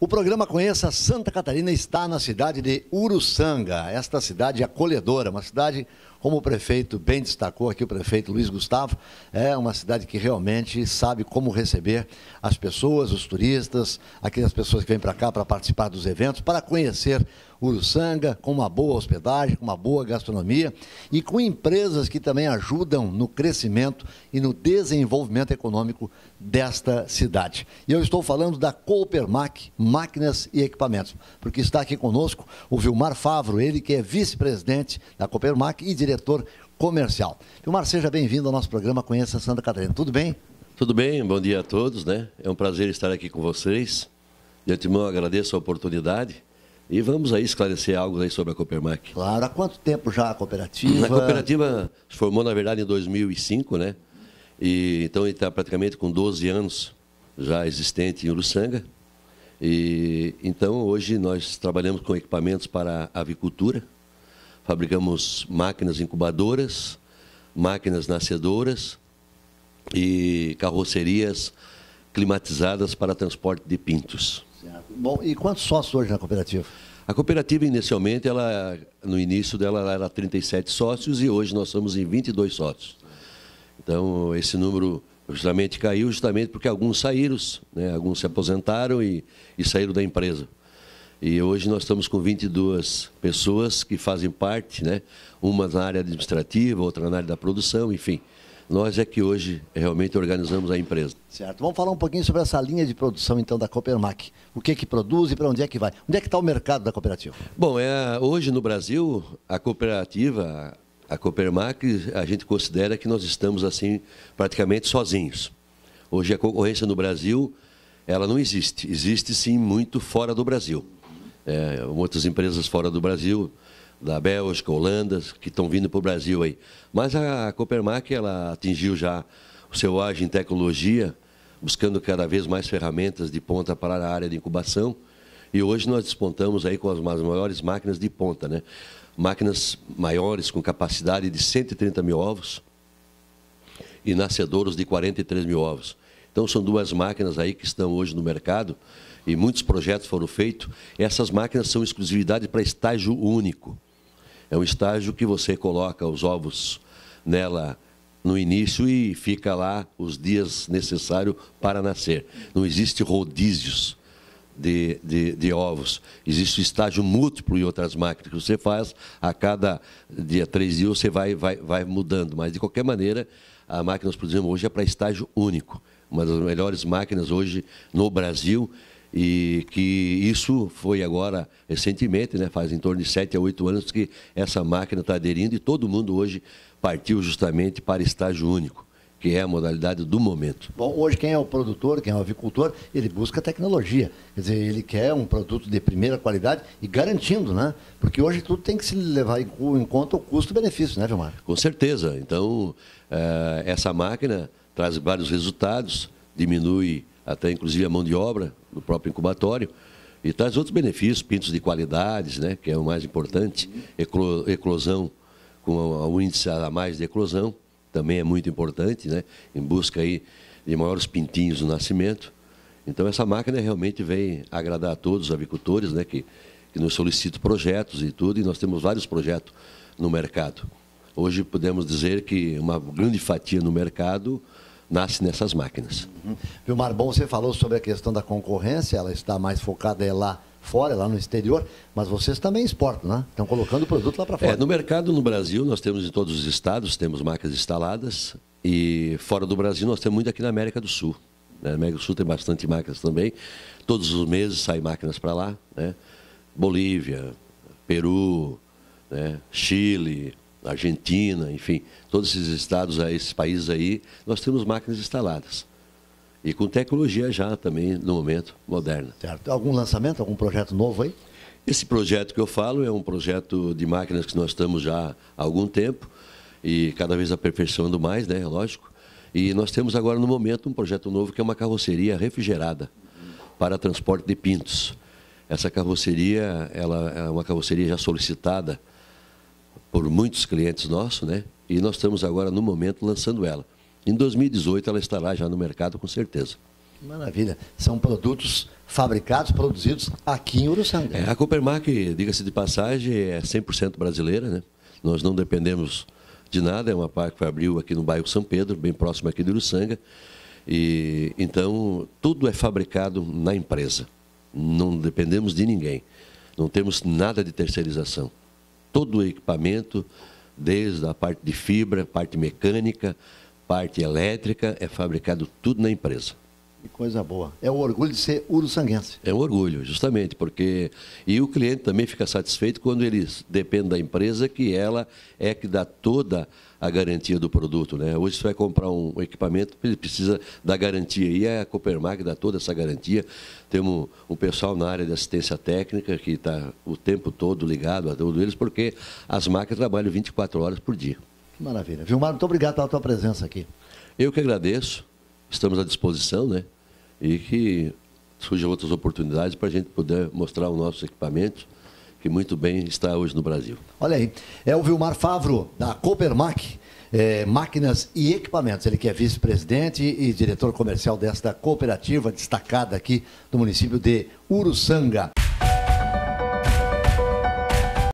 O programa Conheça Santa Catarina está na cidade de Uruçanga, esta cidade é acolhedora, uma cidade como o prefeito bem destacou aqui, o prefeito Luiz Gustavo, é uma cidade que realmente sabe como receber as pessoas, os turistas, aquelas pessoas que vêm para cá para participar dos eventos, para conhecer Uruçanga, com uma boa hospedagem, com uma boa gastronomia e com empresas que também ajudam no crescimento e no desenvolvimento econômico desta cidade. E eu estou falando da Coopermac, Máquinas e Equipamentos, porque está aqui conosco o Vilmar Favro, ele que é vice-presidente da Coopermac e diretor diretor comercial. Vilmar, seja bem-vindo ao nosso programa Conheça Santa Catarina. Tudo bem? Tudo bem, bom dia a todos, né? É um prazer estar aqui com vocês. De antemão agradeço a oportunidade. E vamos aí esclarecer algo aí sobre a Coopermac. Claro, há quanto tempo já a cooperativa? A cooperativa se formou, na verdade, em 2005, né? E, então, está praticamente com 12 anos já existente em Uruçanga. E, então, hoje nós trabalhamos com equipamentos para avicultura, fabricamos máquinas incubadoras, máquinas nascedoras e carrocerias climatizadas para transporte de pintos. Certo. Bom, e quantos sócios hoje na cooperativa? A cooperativa inicialmente, ela, no início dela era 37 sócios e hoje nós somos em 22 sócios. Então esse número justamente caiu justamente porque alguns saíram, né? alguns se aposentaram e, e saíram da empresa. E hoje nós estamos com 22 pessoas que fazem parte, né? Uma na área administrativa, outra na área da produção, enfim. Nós é que hoje realmente organizamos a empresa. Certo. Vamos falar um pouquinho sobre essa linha de produção então da Coopermac. O que é que produz e para onde é que vai? Onde é que está o mercado da cooperativa? Bom, é, hoje no Brasil a cooperativa, a Coopermac, a gente considera que nós estamos assim praticamente sozinhos. Hoje a concorrência no Brasil ela não existe. Existe sim muito fora do Brasil é, outras empresas fora do Brasil, da Bélgica, Holanda, que estão vindo para o Brasil aí. Mas a Copermac ela atingiu já o seu ágio em tecnologia, buscando cada vez mais ferramentas de ponta para a área de incubação. E hoje nós despontamos aí com as maiores máquinas de ponta, né? Máquinas maiores com capacidade de 130 mil ovos e nascedouros de 43 mil ovos. Então, são duas máquinas aí que estão hoje no mercado e muitos projetos foram feitos. Essas máquinas são exclusividade para estágio único. É um estágio que você coloca os ovos nela no início e fica lá os dias necessários para nascer. Não existe rodízios de, de, de ovos. Existe estágio múltiplo em outras máquinas que você faz. A cada dia, três dias, você vai, vai, vai mudando. Mas, de qualquer maneira, a máquina que nós produzimos hoje é para estágio único uma das melhores máquinas hoje no Brasil e que isso foi agora recentemente, né, faz em torno de 7 a 8 anos que essa máquina está aderindo e todo mundo hoje partiu justamente para estágio único, que é a modalidade do momento. Bom, hoje quem é o produtor, quem é o avicultor, ele busca tecnologia, quer dizer, ele quer um produto de primeira qualidade e garantindo, né? Porque hoje tudo tem que se levar em conta o custo-benefício, né, Vilmar? Com certeza, então eh, essa máquina traz vários resultados, diminui até inclusive a mão de obra do próprio incubatório e traz outros benefícios, pintos de qualidades, né, que é o mais importante, eclosão com o índice a mais de eclosão, também é muito importante, né, em busca aí de maiores pintinhos no nascimento. Então essa máquina realmente vem agradar a todos os avicultores, né, que, que nos solicitam projetos e tudo, e nós temos vários projetos no mercado. Hoje podemos dizer que uma grande fatia no mercado nasce nessas máquinas. Uhum. Vilmar, bom, você falou sobre a questão da concorrência, ela está mais focada é lá fora, é lá no exterior, mas vocês também exportam, né? Estão colocando o produto lá para fora. É, no mercado no Brasil, nós temos em todos os estados, temos máquinas instaladas, e fora do Brasil, nós temos muito aqui na América do Sul. Né? Na América do Sul tem bastante máquinas também, todos os meses saem máquinas para lá, né? Bolívia, Peru, né? Chile, Argentina, enfim, todos esses estados, esses países aí, nós temos máquinas instaladas. E com tecnologia já também, no momento, moderna. Certo. Algum lançamento, algum projeto novo aí? Esse projeto que eu falo é um projeto de máquinas que nós estamos já há algum tempo e cada vez aperfeiçoando mais, né? Lógico. E nós temos agora, no momento, um projeto novo que é uma carroceria refrigerada para transporte de pintos. Essa carroceria ela é uma carroceria já solicitada por muitos clientes nossos, né? E nós estamos agora, no momento, lançando ela. Em 2018 ela estará já no mercado, com certeza. Maravilha. São produtos fabricados, produzidos aqui em Uruçanga. É, a Coopermark, diga-se de passagem, é 100% brasileira, né? Nós não dependemos de nada, é uma parte que abriu aqui no bairro São Pedro, bem próximo aqui de Uruçanga. E, então, tudo é fabricado na empresa. Não dependemos de ninguém. Não temos nada de terceirização todo o equipamento, desde a parte de fibra, parte mecânica, parte elétrica, é fabricado tudo na empresa. Que coisa boa. É o orgulho de ser uruçanguense. É um orgulho, justamente, porque. E o cliente também fica satisfeito quando ele depende da empresa, que ela é que dá toda a garantia do produto. Né? Hoje você vai comprar um equipamento, ele precisa da garantia. E a Coopermag dá toda essa garantia. Temos um pessoal na área de assistência técnica que está o tempo todo ligado a todos eles, porque as máquinas trabalham 24 horas por dia. Que maravilha. Vilmar, muito obrigado pela tua presença aqui. Eu que agradeço estamos à disposição, né? E que surjam outras oportunidades para a gente poder mostrar o nosso equipamento, que muito bem está hoje no Brasil. Olha aí, é o Vilmar Favro, da Coopermac. É, máquinas e equipamentos. Ele que é vice-presidente e diretor comercial desta cooperativa destacada aqui do município de Uruçanga.